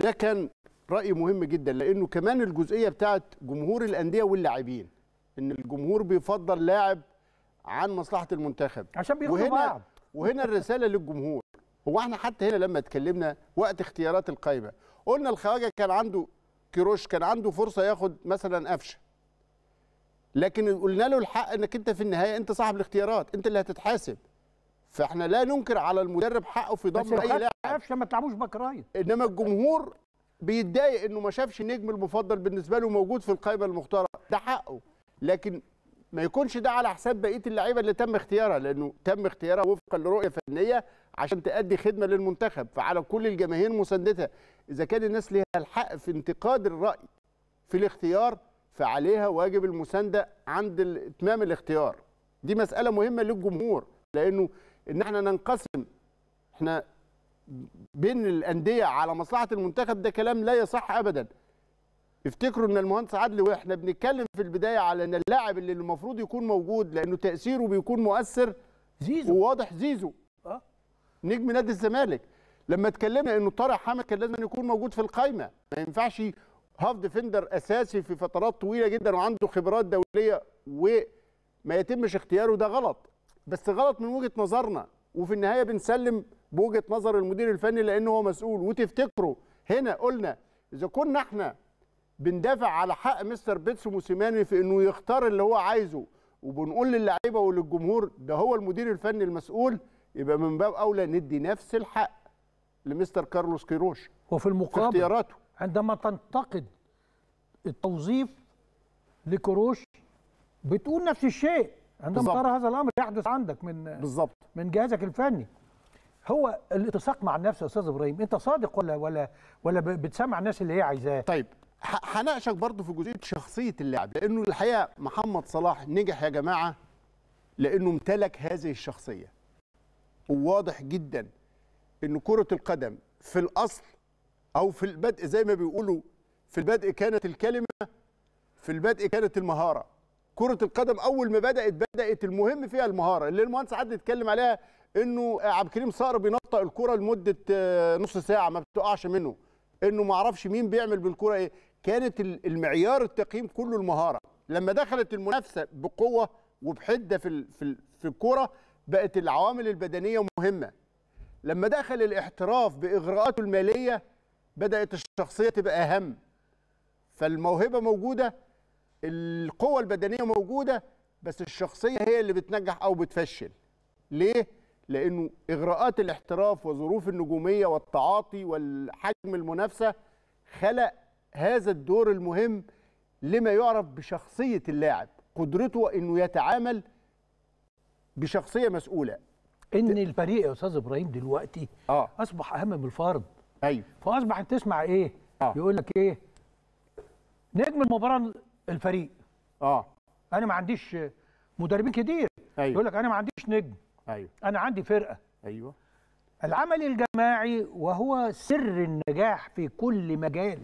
ده كان راي مهم جدا لانه كمان الجزئيه بتاعه جمهور الانديه واللاعبين ان الجمهور بيفضل لاعب عن مصلحه المنتخب عشان بياخدوا وهنا, وهنا الرساله للجمهور هو احنا حتى هنا لما اتكلمنا وقت اختيارات القايمه قلنا الخواجه كان عنده كيروش كان عنده فرصه ياخد مثلا قفشه لكن قلنا له الحق انك انت في النهايه انت صاحب الاختيارات انت اللي هتتحاسب فاحنا لا ننكر على المدرب حقه في ضم اي لاعب بس ما تلعبوش رايت انما الجمهور بيتضايق انه ما شافش النجم المفضل بالنسبه له موجود في القائمه المختاره ده حقه لكن ما يكونش ده على حساب بقيه اللعيبه اللي تم اختيارها لانه تم اختيارها وفقا لرؤيه فنيه عشان تأدي خدمه للمنتخب فعلى كل الجماهير مساندتها اذا كان الناس ليها الحق في انتقاد الراي في الاختيار فعليها واجب المسانده عند اتمام الاختيار دي مساله مهمه للجمهور لانه ان احنا ننقسم احنا بين الانديه على مصلحه المنتخب ده كلام لا يصح ابدا افتكروا ان المهندس عدلي واحنا بنتكلم في البدايه على ان اللاعب اللي المفروض يكون موجود لانه تاثيره بيكون مؤثر زيزو وواضح زيزو أه؟ نجم نادي الزمالك لما اتكلمنا انه طارق حامد كان لازم يكون موجود في القايمه ما ينفعش هاف ديفندر اساسي في فترات طويله جدا وعنده خبرات دوليه وما يتمش اختياره ده غلط بس غلط من وجهه نظرنا وفي النهايه بنسلم بوجهه نظر المدير الفني لان هو مسؤول وتفتكروا هنا قلنا اذا كنا احنا بندافع على حق مستر بيتس موسيماني في انه يختار اللي هو عايزه وبنقول للعيبه وللجمهور ده هو المدير الفني المسؤول يبقى من باب اولى ندي نفس الحق لمستر كارلوس كيروش وفي المقابل في اختياراته عندما تنتقد التوظيف لكروش بتقول نفس الشيء عندما ترى هذا الامر يحدث عندك من بالظبط من جهازك الفني هو الاتساق مع النفس يا استاذ ابراهيم انت صادق ولا ولا ولا بتسمع الناس اللي هي عايزاه طيب هناقشك برضه في جزئيه شخصيه اللاعب لانه الحقيقه محمد صلاح نجح يا جماعه لانه امتلك هذه الشخصيه وواضح جدا ان كره القدم في الاصل او في البدء زي ما بيقولوا في البدء كانت الكلمه في البدء كانت المهاره كره القدم اول ما بدات بدات المهم فيها المهاره اللي المهندس عادل اتكلم عليها انه عبد الكريم صقر بينطق الكره لمده آه، نص ساعه ما بتقعش منه انه ما اعرفش مين بيعمل بالكره ايه كانت المعيار التقييم كله المهاره لما دخلت المنافسه بقوه وبحده في في في الكوره بقت العوامل البدنيه مهمه لما دخل الاحتراف باغراءاته الماليه بدات الشخصيه تبقى اهم فالموهبه موجوده القوة البدنية موجودة بس الشخصية هي اللي بتنجح أو بتفشل ليه؟ لأنه إغراءات الاحتراف وظروف النجومية والتعاطي والحجم المنافسة خلق هذا الدور المهم لما يعرف بشخصية اللاعب قدرته أنه يتعامل بشخصية مسؤولة ان الفريق يا استاذ ابراهيم دلوقتي آه. اصبح اهم من الفرد ايوه فاصبح تسمع ايه آه. يقول لك ايه نجم المباراه الفريق اه انا ما عنديش مدربين كتير أيوة. يقول لك انا ما عنديش نجم ايوه انا عندي فرقه ايوه العمل الجماعي وهو سر النجاح في كل مجال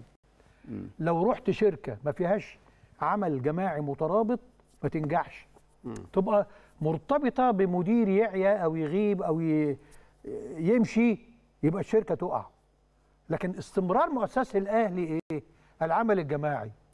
م. لو رحت شركه ما فيهاش عمل جماعي مترابط ما تنجحش م. تبقى مرتبطه بمدير يعيا او يغيب او ي... يمشي يبقى الشركه تقع لكن استمرار مؤسسه الاهلي ايه العمل الجماعي